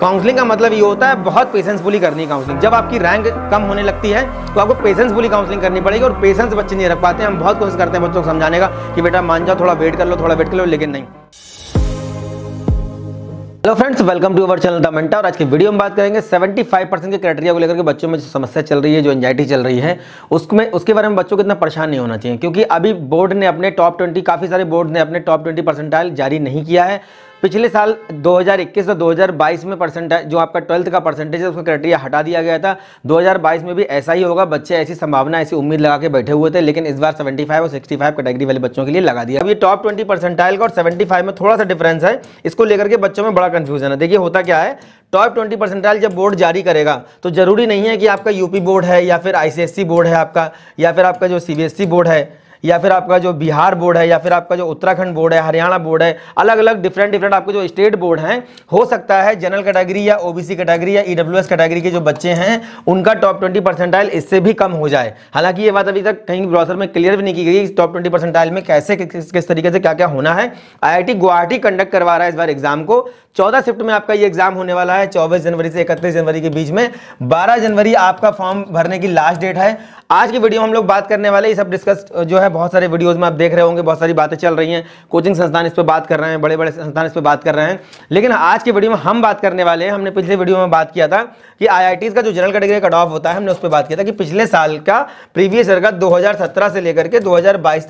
counselling का मतलब ये होता है बहुत पेशेंस बुली करनी है काउंसलिंग जब आपकी रैंक कम होने लगती है तो आपको पेशेंस बुली काउंसलिंग करनी पड़ेगी और पेशेंस बच्चे नहीं रख पाते हैं हम बहुत कोशिश करते हैं बच्चों को समझाने का कि बेटा मान जाओ थोड़ा वेट कर लो थोड़ा वेट कर लो लेकिन नहीं hello friends welcome to our channel the मेंटा और आज के वीडियो में बात करेंगे 75 परसेंट के क्राइटेरिया को लेकर के बच्चों में जो समस्या चल रही है जो एंजाइटी चल रही है उसमें उसके बारे में बच्चों को इतना परेशान नहीं होना चाहिए क्योंकि अभी बोर्ड ने अपने टॉप 20 काफ़ी सारे बोर्ड ने अपने टॉप 20 परसेंटाइल जारी नहीं किया है पिछले साल 2021 से 2022 में परसेंट जो आपका ट्वेल्थ का परसेंटेज है उसका क्राइटेरिया हटा दिया गया था 2022 में भी ऐसा ही होगा बच्चे ऐसी संभावना ऐसी उम्मीद लगा के बैठे हुए थे लेकिन इस बार 75 और 65 कैटेगरी वाले बच्चों के लिए लगा दिया अब ये टॉप 20 परसेंटाइल का और 75 में थोड़ा सा डिफरेंस है इसको लेकर के बच्चों में बड़ा कन्फ्यूजन है देखिए होता क्या है टॉप ट्वेंटी परसेंटाइल जब बोर्ड जारी करेगा तो जरूरी नहीं है कि आपका यूपी बोर्ड है या फिर आई बोर्ड है आपका या फिर आपका जो सी बोर्ड e है या फिर आपका जो बिहार बोर्ड है या फिर आपका जो उत्तराखंड बोर्ड है हरियाणा बोर्ड है अलग अलग डिफरेंट डिफरेंट आपके जो स्टेट बोर्ड हैं हो सकता है जनरल कैटेगरी या ओबीसी कैटेगरी या ईडब्ल्यूएस e कैटेगरी के जो बच्चे हैं उनका टॉप ट्वेंटी परसेंटाइल इससे भी कम हो जाए हालांकि ये बात अभी तक कहीं ब्राउसर में क्लियर भी नहीं की गई टॉप ट्वेंटी परसेंटाइल में कैसे किस तरीके से क्या क्या होना है आई गुवाहाटी कंडक्ट करवा रहा है इस बार एग्जाम को चौदह शिफ्ट में आपका ये एग्जाम होने वाला है चौबीस जनवरी से इकतीस जनवरी के बीच में बारह जनवरी आपका फॉर्म भरने की लास्ट डेट है आज की वीडियो में हम लोग बात करने वाले ये सब डिस्कस जो है है बहुत सारे वीडियोज में आप देख रहे होंगे बहुत सारी बातें चल रही हैं कोचिंग संस्थान इस पर बात कर रहे हैं बड़े बड़े संस्थान इस पर बात कर रहे हैं लेकिन आज के वीडियो में हम बात करने वाले हैं हमने पिछले वीडियो में बात किया था कि आई का जो जनरल कैटेगरी कट ऑफ होता है हमने उस पर बात किया था कि पिछले साल का प्रीवियस ईयर का दो से लेकर के दो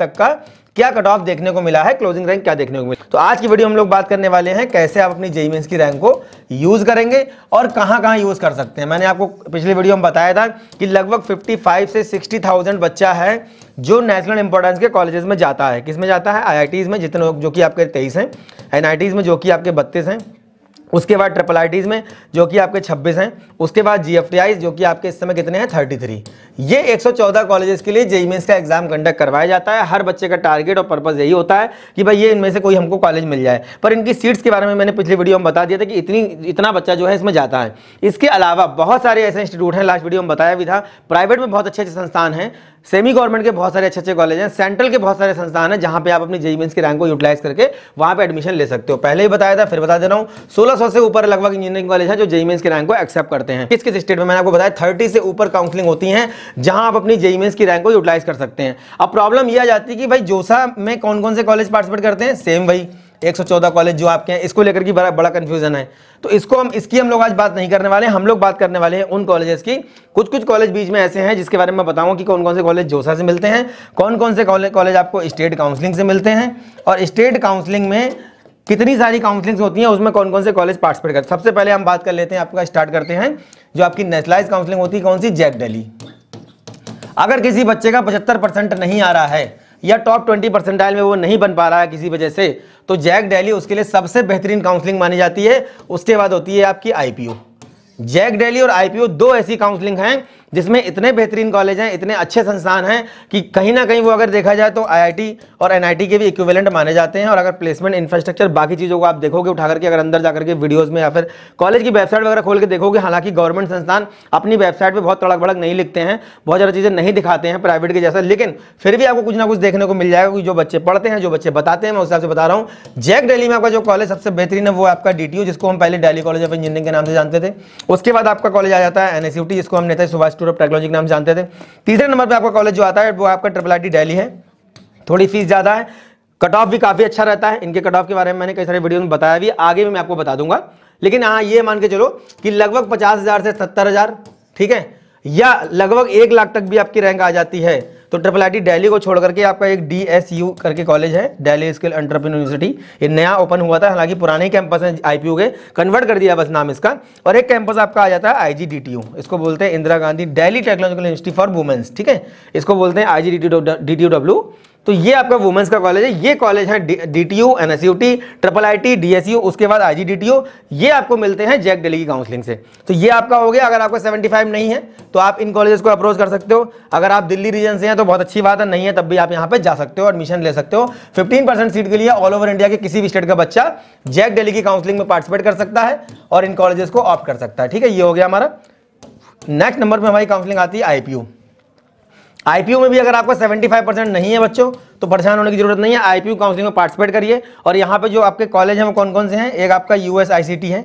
तक का क्या कट ऑफ देखने को मिला है क्लोजिंग रैंक क्या देखने को मिला तो आज की वीडियो हम लोग बात करने वाले हैं कैसे आप अपनी जेई मेन्स की रैंक को यूज़ करेंगे और कहां कहां यूज़ कर सकते हैं मैंने आपको पिछले वीडियो में बताया था कि लगभग 55 से 60,000 बच्चा है जो नेशनल इंपॉर्टेंस के कॉलेजेस में जाता है किस में जाता है आई में जितने जो कि आपके तेईस हैं एन में जो कि आपके बत्तीस हैं उसके बाद ट्रिपल आई में जो कि आपके 26 हैं उसके बाद जी जो कि आपके इस समय कितने हैं 33 ये 114 कॉलेजेस के लिए जेई मेन्स e e का एग्जाम कंडक्ट करवाया जाता है हर बच्चे का टारगेट और पर्पज यही होता है कि भाई ये इनमें से कोई हमको कॉलेज मिल जाए पर इनकी सीट्स के बारे में मैंने पिछली वीडियो में बता दिया था कि इतनी इतना बच्चा जो है इसमें जाता है इसके अलावा बहुत सारे ऐसे इंस्टीट्यूट हैं लास्ट वीडियो में बताया भी था प्राइवेट में बहुत अच्छे अच्छे संस्थान हैं सेमी गवर्नमेंट के बहुत सारे अच्छे अच्छे कॉलेज हैं सेंट्रल के बहुत सारे संस्थान हैं जहां पे आप अपनी जेईमेंस की रैंक को यूटिलाइज करके वहां पे एडमिशन ले सकते हो पहले ही बताया था फिर बता दे रहा हूँ सौ से ऊपर लगभग इंजीनियरिंग कॉलेज है जो जेईमेंस की रैंक को एक्सेप्ट करते हैं किस किस स्टेट में मैंने आपको बताया थर्टी से ऊपर काउंसिलिंग होती है जहां आप अपनी जेईमेंस की रैंक को यूटिलाइज कर सकते हैं अब प्रॉब्लम यह आ जाती है कि भाई जोसा में कौन कौन से कॉलेज पार्टिसिपेट करते हैं सेम भाई 114 कॉलेज जो आपके हैं इसको लेकर की बड़ा बड़ा कंफ्यूजन है तो इसको हम इसकी हम लोग आज बात नहीं करने वाले हम लोग बात करने वाले हैं उन कॉलेजेस की कुछ कुछ कॉलेज बीच में ऐसे हैं जिसके बारे में बताऊं कि कौन कौन से कॉलेज जोसा से मिलते हैं कौन कौन से कॉलेज आपको स्टेट काउंसलिंग से मिलते हैं और स्टेट काउंसलिंग में कितनी सारी काउंसलिंग्स होती हैं उसमें कौन कौन से कॉलेज पार्टिसिपेट करते हैं सबसे पहले हम बात कर लेते हैं आपका स्टार्ट करते हैं जो आपकी नेशनलाइज काउंसलिंग होती है कौन सी जैक डेली अगर किसी बच्चे का पचहत्तर परसेंट नहीं आ रहा है या टॉप ट्वेंटी परसेंटाइल में वो नहीं बन पा रहा है किसी वजह से तो जैक डैली उसके लिए सबसे बेहतरीन काउंसलिंग मानी जाती है उसके बाद होती है आपकी आईपीओ जैक डैली और आईपीओ दो ऐसी काउंसलिंग हैं जिसमें इतने बेहतरीन कॉलेज हैं इतने अच्छे संस्थान हैं कि कहीं ना कहीं वो अगर देखा जाए तो आईआईटी और एनआईटी के भी इक्विवेलेंट माने जाते हैं और अगर प्लेसमेंट इंफ्रास्ट्रक्चर बाकी चीज़ों को आप देखोगे उठा करके अगर अंदर जाकर के वीडियोज़ में या फिर कॉलेज की वेबसाइट वगैरह खोल के देखोगे हालांकि गवर्नमेंट संस्थान अपनी वेबसाइट पर बहुत तड़क भड़क नहीं लिखते हैं बहुत ज़्यादा चीज़ें नहीं दिखाते हैं प्राइवेट के जैसा लेकिन फिर भी आपको कुछ ना कुछ देखने को मिल जाएगा कि जो बच्चे पढ़ते हैं जो बच्चे बताते हैं मैं उस हिसाब से बता रहा हूँ जैक डेली में आपका जो कॉलेज सबसे बेहतरीन है वो आपका डी जिसको हम पहले डेली कॉलेज ऑफ इंजीनियरिंग के नाम से जानते थे उसके बाद आपका कॉलेज आ जाता है एन जिसको हम नेता सुभाष इंस्टीट्यूट ऑफ टेक्नोलॉजी के नाम जानते थे तीसरे नंबर पर आपका कॉलेज जो आता है वो आपका ट्रिपल आई दिल्ली है थोड़ी फीस ज़्यादा है कट ऑफ भी काफ़ी अच्छा रहता है इनके कट ऑफ के बारे में मैंने कई सारे वीडियो में बताया भी आगे भी मैं आपको बता दूंगा लेकिन हाँ ये मान के चलो कि लगभग पचास हज़ार से सत्तर हज़ार ठीक है या लगभग एक लाख तक भी आपकी रैंक आ जाती है तो ट्रिपल आई दिल्ली को छोड़ करके आपका एक डी करके कॉलेज है दिल्ली स्किल एंटरप्रीन यूनिवर्सिटी ये नया ओपन हुआ था हालांकि पुराने कैंपस हैं आई के कन्वर्ट कर दिया बस नाम इसका और एक कैंपस आपका आ जाता है आई इसको बोलते हैं Indira Gandhi Delhi technological university for womens ठीक है इसको बोलते हैं आई जी तो ये आपका वुमेंस का कॉलेज है ये कॉलेज है D T U N S U T triple I T D S U उसके बाद आई जी डी टी ओ ये आपको मिलते हैं जैक डेली की काउंसलिंग से तो ये आपका हो गया अगर आपका 75 नहीं है तो आप इन कॉलेजेस को अप्रोच कर सकते हो अगर आप दिल्ली रीजन से हैं तो बहुत अच्छी बात है नहीं है तब भी आप यहाँ पर जा सकते हो एडमिशन ले सकते हो फिफ्टीन सीट के लिए ऑल ओवर इंडिया के किसी भी स्टेट का बच्चा जैक डेली की काउंसलिंग में पार्टिसिपेट कर सकता है और इन कॉलेजेस को ऑप्ट कर सकता है ठीक है ये हो गया हमारा नेक्स्ट नंबर पर हमारी काउंसलिंग आती है आई आईपीओ में भी अगर आपका 75 परसेंट नहीं है बच्चों तो परेशान होने की जरूरत नहीं है आईपीओ काउंसलिंग में पार्टिसिपेट करिए और यहाँ पे जो आपके कॉलेज हैं वो कौन कौन से हैं एक आपका यूएसआईसीटी है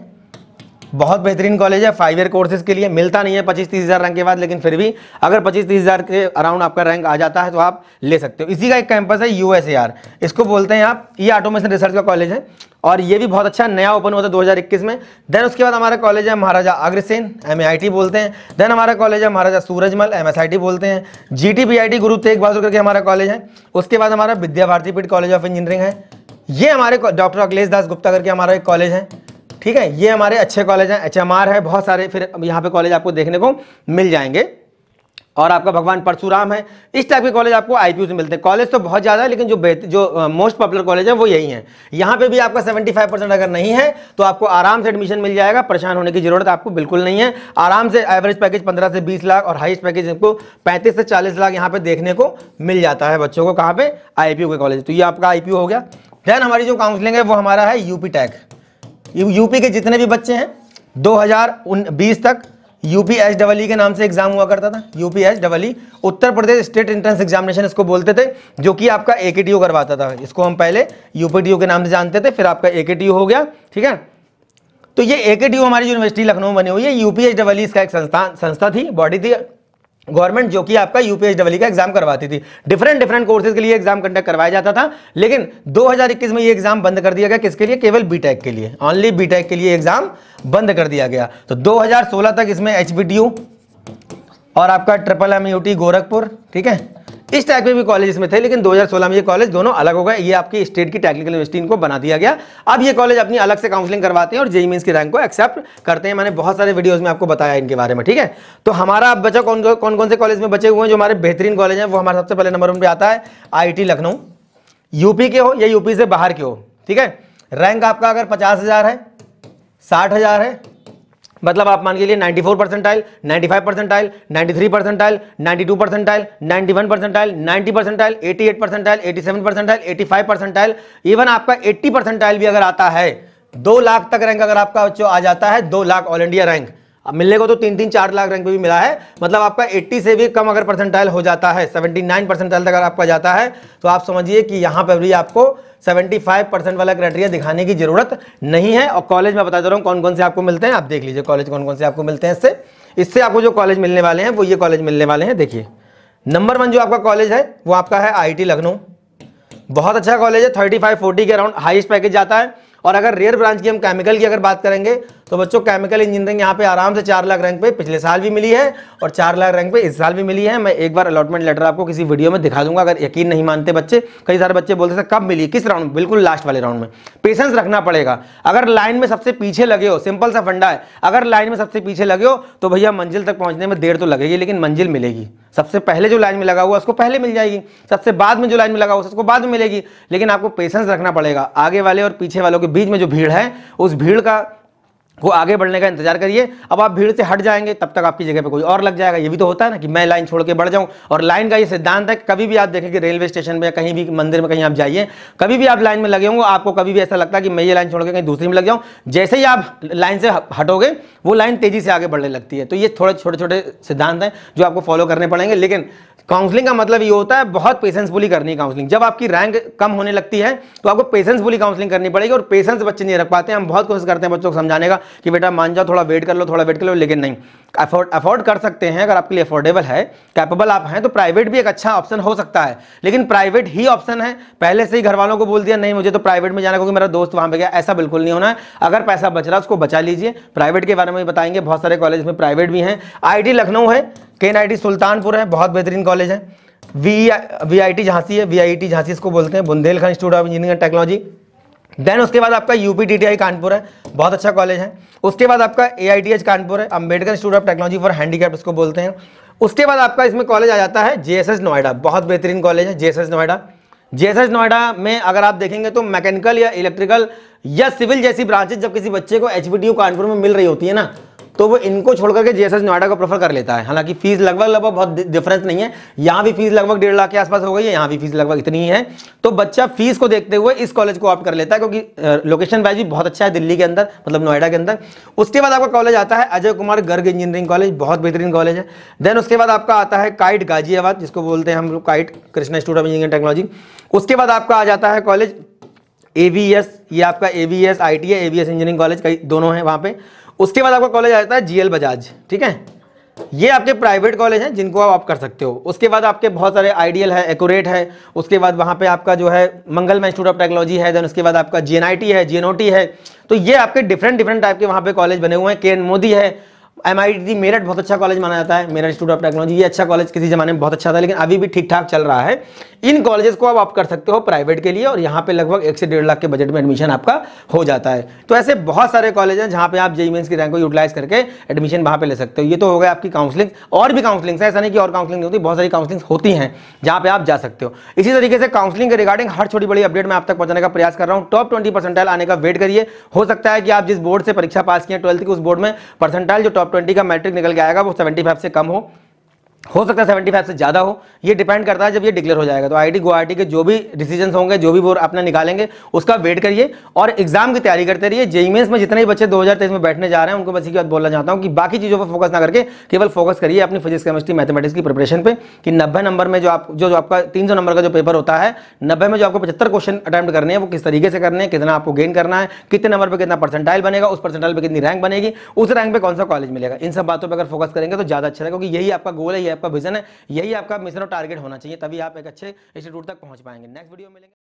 बहुत बेहतरीन कॉलेज है फाइव ईयर कोर्सेज के लिए मिलता नहीं है पच्चीस तीस हज़ार रैंक के बाद लेकिन फिर भी अगर पच्चीस तीस हज़ार के अराउंड आपका रैंक आ जाता है तो आप ले सकते हो इसी का एक कैंपस है यूएसएआर इसको बोलते हैं आप ये ऑटोमेशन रिसर्च का कॉलेज है और ये भी बहुत अच्छा नया ओपन हुआ था 2021 में देन उसके बाद हमारा कॉलेज है महाराजा अग्रसेन एम बोलते हैं देन हमारा कॉलेज है महाराजा सूरजमल एम बोलते हैं जी टी गुरु तेग बहादुर करके हमारा कॉलेज है उसके बाद हमारा विद्या भारती पीठ कॉलेज ऑफ इंजीनियरिंग है ये हमारे डॉक्टर अखिलेश दास गुप्ता करके हमारा एक कॉलेज है ठीक है ये हमारे अच्छे कॉलेज हैं एच है बहुत सारे फिर यहाँ पे कॉलेज आपको देखने को मिल जाएंगे और आपका भगवान परशुराम है इस टाइप के कॉलेज आपको आईपीयू से मिलते हैं कॉलेज तो बहुत ज़्यादा है लेकिन जो जो मोस्ट पॉपुलर कॉलेज है वो यही है यहाँ पे भी आपका 75 परसेंट अगर नहीं है तो आपको आराम से एडमिशन मिल जाएगा परेशान होने की जरूरत आपको बिल्कुल नहीं है आराम से एवरेज पैकेज पंद्रह से बीस लाख और हाइस्ट पैकेज आपको पैंतीस से चालीस लाख यहाँ पर देखने को मिल जाता है बच्चों को कहाँ पर आई के कॉलेज तो ये आपका आई हो गया देन हमारी जो काउंसलिंग है वो हमारा है यूपी टैक यूपी के जितने भी बच्चे हैं दो तक यूपी एच डबल के नाम से एग्जाम हुआ करता था UP S double Uttar Pradesh state entrance examination इसको बोलते थे जो कि आपका ए करवाता था इसको हम पहले यूपीटीयू के नाम से जानते थे फिर आपका ए हो गया ठीक है तो ये ए हमारी यूनिवर्सिटी लखनऊ में बनी हुई है यूपी एच डबल इसका एक संस्थान संस्था थी बॉडी थी गवर्नमेंट जो कि आपका यूपीएस डबल का एग्जाम करवाती थी डिफरेंट डिफरेंट कोर्सेज के लिए एग्जाम कंडक्ट करवाया जाता था लेकिन 2021 में ये एग्जाम बंद कर दिया गया किसके लिए केवल बीटेक के लिए ऑनली बीटेक के लिए एग्जाम बंद कर दिया गया तो 2016 तक इसमें एच और आपका ट्रिपल एम गोरखपुर ठीक है इस टाइप में भी कॉलेज में थे लेकिन 2016 में ये कॉलेज दोनों अलग हो गए ये आपकी स्टेट की टेक्निकल यूनिवर्सिटी इनको बना दिया गया अब ये कॉलेज अपनी अलग से काउंसलिंग करवाते हैं और जेई मीस e e की रैंक को एक्सेप्ट करते हैं मैंने बहुत सारे वीडियोज में आपको बताया इनके बारे में ठीक है तो हमारा अब बचा कौन कौन कौन से कॉलेज में बचे हुए हैं जो हमारे बेहतरीन कॉलेज हैं वो हमारे सबसे पहले नंबर पर आता है आई लखनऊ यूपी के हो या यूपी से बाहर के हो ठीक है रैंक आपका अगर पचास है साठ है मतलब आप मान के लिए 94 percentile 95 percentile percent percentile 92 percentile 91 percentile 90 percentile 88 percentile 87 percentile 85 percentile even आपका 80 परसेंटाइल भी अगर आता है दो लाख तक रैंक अगर आपका बच्चों आ जाता है दो लाख ऑल इंडिया रैंक अब मिलने को तो तीन तीन चार लाख रैंक पे भी मिला है मतलब आपका 80 से भी कम अगर परसेंटाइल हो जाता है 79 परसेंटाइल तक अगर आपका जाता है तो आप समझिए कि यहाँ पर भी आपको 75 परसेंट वाला क्राइटेरिया दिखाने की जरूरत नहीं है और कॉलेज में बता दे रहा हूँ कौन कौन से आपको मिलते हैं आप देख लीजिए कॉलेज कौन कौन से आपको मिलते हैं इससे इससे आपको जो कॉलेज मिलने वाले हैं वो ये कॉलेज मिलने वाले हैं देखिए नंबर वन जो आपका कॉलेज है वो आपका है आई लखनऊ बहुत अच्छा कॉलेज है थर्टी फाइव फोर्टी के अराउंड हाइस्ट पैकेज जाता है और अगर रेयर ब्रांच की हम केमिकल की अगर बात करेंगे तो बच्चों केमिकल इंजीनियरिंग यहाँ पे आराम से चार लाख रैंक पे पिछले साल भी मिली है और चार लाख रैंक पे इस साल भी मिली है मैं एक बार अलॉटमेंट लेटर आपको किसी वीडियो में दिखा दूंगा अगर यकीन नहीं मानते बच्चे कई सारे बच्चे बोलते थे कब मिली किस राउंड में बिल्कुल लास्ट वाले राउंड में पेशेंस रखना पड़ेगा अगर लाइन में सबसे पीछे लगे हो सिंपल सा फंडा है अगर लाइन में सबसे पीछे लगे हो तो भैया मंजिल तक पहुंचने में देर तो लगेगी लेकिन मंजिल मिलेगी सबसे पहले जो लाइन में लगा हुआ उसको पहले मिल जाएगी सबसे बाद में जो लाइन में लगा हुआ उसको बाद में मिलेगी लेकिन आपको पेशेंस रखना पड़ेगा आगे वाले और पीछे वालों के बीच में जो भीड़ है उस भीड़ का वो आगे बढ़ने का इंतजार करिए अब आप भीड़ से हट जाएंगे तब तक आपकी जगह पे कोई और लग जाएगा ये भी तो होता है ना कि मैं लाइन छोड़ के बढ़ जाऊं और लाइन का ये सिद्धांत है कभी भी आप देखेंगे रेलवे स्टेशन में कहीं भी मंदिर में कहीं आप जाइए कभी भी आप लाइन में लगे होंगे आपको कभी भी ऐसा लगता है कि मैं ये लाइन छोड़ के कहीं दूसरी में लग जाऊँ जैसे ही आप लाइन से हटोगे वो लाइन तेजी से आगे बढ़ने लगती है तो ये थोड़े छोटे छोटे सिद्धांत हैं जो आपको फॉलो करने पड़ेंगे लेकिन काउंसलिंग का मतलब ये होता है बहुत पेशेंसफुली करनी है काउंसलिंग जब आपकी रैंक कम होने लगती है तो आपको पेशेंसफुली काउंसलिंग करनी पड़ेगी और पेशेंस बच्चे नहीं रख पाते हम बहुत कोशिश करते हैं बच्चों को समझाने का कि बेटा मान जाओ थोड़ा वेट कर लो थोड़ा वेट कर लो लेकिन नहीं अफोर्ड अफोर्ड कर सकते हैं अगर आपके लिए अफोर्डेबल है कैपेबल आप हैं तो प्राइवेट भी एक अच्छा ऑप्शन हो सकता है लेकिन प्राइवेट ही ऑप्शन है पहले से ही घर वालों को बोल दिया नहीं मुझे तो प्राइवेट में जाना क्योंकि मेरा दोस्त वहाँ पर गया ऐसा बिल्कुल नहीं होना है अगर पैसा बच रहा है उसको बचा लीजिए प्राइवेट के बारे में बताएंगे बहुत सारे कॉलेज में प्राइवेट भी हैं आई लखनऊ है के सुल्तानपुर है बहुत बेहतरीन कॉलेज है V V I T Jhansi है वी आई टी झांसी इसको बोलते हैं Bundelkhand institute of engineering and technology then उसके बाद आपका यूपी कानपुर है बहुत अच्छा कॉलेज है उसके बाद आपका एआईटीएच कानपुर है Ambedkar institute of technology for handicap इसको बोलते हैं उसके बाद आपका इसमें कॉलेज आ जाता है जेएसएस नोएडा बहुत बेहतरीन कॉलेज है जेएसएस नोएडा जेएसएस नोएडा में अगर आप देखेंगे तो मैकेनिकल या इलेक्ट्रिकल या सिविल जैसी ब्रांचेज जब किसी बच्चे को एच कानपुर में मिल रही होती है ना तो वो इनको छोड़ करके जे नोएडा को प्रेफर कर लेता है हालांकि फीस लगभग लगभग बहुत डिफरेंस नहीं है यहाँ भी फीस लगभग डेढ़ लाख के आसपास हो गई है यहाँ भी फीस लगभग इतनी ही है तो बच्चा फीस को देखते हुए इस कॉलेज को ऑप्ट कर लेता है क्योंकि लोकेशन वाइज भी बहुत अच्छा है दिल्ली के अंदर मतलब नोएडा के अंदर उसके बाद आपका कॉलेज आता है अजय कुमार गर्ग इंजीनियरिंग कॉलेज बहुत बेहतरीन कॉलेज है देन उसके बाद आपका आता है काइट गाजियाबाद जिसको बोलते हैं हम लोग KIET Krishna institute of engineering technology उसके बाद आपका आ जाता है कॉलेज ए ये आपका A B S I T है A B S engineering college कई दोनों हैं वहाँ पे उसके बाद आपका कॉलेज आ जाता है जीएल बजाज ठीक है ये आपके प्राइवेट कॉलेज हैं जिनको आप कर सकते हो उसके बाद आपके बहुत सारे आइडियल है एक्यूरेट है उसके बाद वहां पे आपका जो है में इंस्टीट्यूट ऑफ टेक्नोलॉजी है देन उसके बाद आपका जी है जी है तो ये आपके डिफरेंट डिफरेंट टाइप के वहां पे कॉलेज बने हुए हैं के मोदी है एम मेरठ बहुत अच्छा कॉलेज माना जाता है मेरठ इंस्टीट्यूट ऑफ टेक्नोलॉजी ये अच्छा कॉलेज किसी जमाने में बहुत अच्छा था लेकिन अभी भी ठीक ठाक चल रहा है इन कॉलेजेस को अब आप कर सकते हो प्राइवेट के लिए और यहाँ पे लगभग एक से डेढ़ लाख के बजट में एडमिशन आपका हो जाता है तो ऐसे बहुत सारे कॉलेज हैं जहाँ पे आप जेई मेन्स की रैंक को यूटिलाइज करके एडमिशन वहाँ पे ले सकते हो ये तो हो गया आपकी काउंसलिंग और भी काउंसलिंग्स है ऐसा नहीं कि और काउंसलिंग नहीं होती बहुत सारी काउंसलिंग होती हैं जहाँ पे आप जा सकते हो इसी तरीके से काउंसलिंग के रिगार्डिंग हर छोटी बड़ी अपडेट मैं आप तक पहुंचाने का प्रयास कर रहा हूँ टॉप ट्वेंटी परसेंटाइल आने का वेट करिए हो सकता है कि आप जिस बोर्ड से परीक्षा पास किए ट्वेल्थ की उस बोर्ड में परसेंटाइल जो टॉप ट्वेंटी का मैट्रिक निकल के आएगा वो सेवेंटी से कम हो हो सकता है सेवेंटी फाइव से ज़्यादा हो ये डिपेंड करता है जब ये डिक्लेयर हो जाएगा तो टी गुवाहाटी के जो भी डिसीजन होंगे जो भी वो अपने निकालेंगे उसका वेट करिए और एग्जाम की तैयारी करते रहिए जेईमेंस e e में जितने भी बच्चे 2023 में बैठने जा रहे हैं उनको बस की बात बोलना चाहता हूँ कि बाकी चीज़ों पर फोकस ना करके केवल फोकस करिए अपनी फिजिक्स केमिस्ट्री मैथमेटिक्स की प्रिपरेशन पर कि नब्बे नंबर में जो आप जो जो आपका तीन नंबर का जो पेपर होता है नब्बे में जो आपको पचहत्तर क्वेश्चन अटैम्प्ट करने हैं वो किस तरीके से करने हैं कितना आपको गेन करना है कितने नंबर पर कितना परसेंटाइल बनेगा उस परसेंटाइल पर कितनी रैंक बनेगी उस रैंक पर कौन सा कॉलेज मिलेगा इन सब बातों पर अगर फोकस करेंगे तो ज़्यादा अच्छा रहेगा क्योंकि यही आपका गोल है आपका विजन है यही आपका मिशन और टारगेट होना चाहिए तभी आप एक अच्छे इंस्टीट्यूट तक पहुंच पाएंगे नेक्स्ट वीडियो मिलेंगे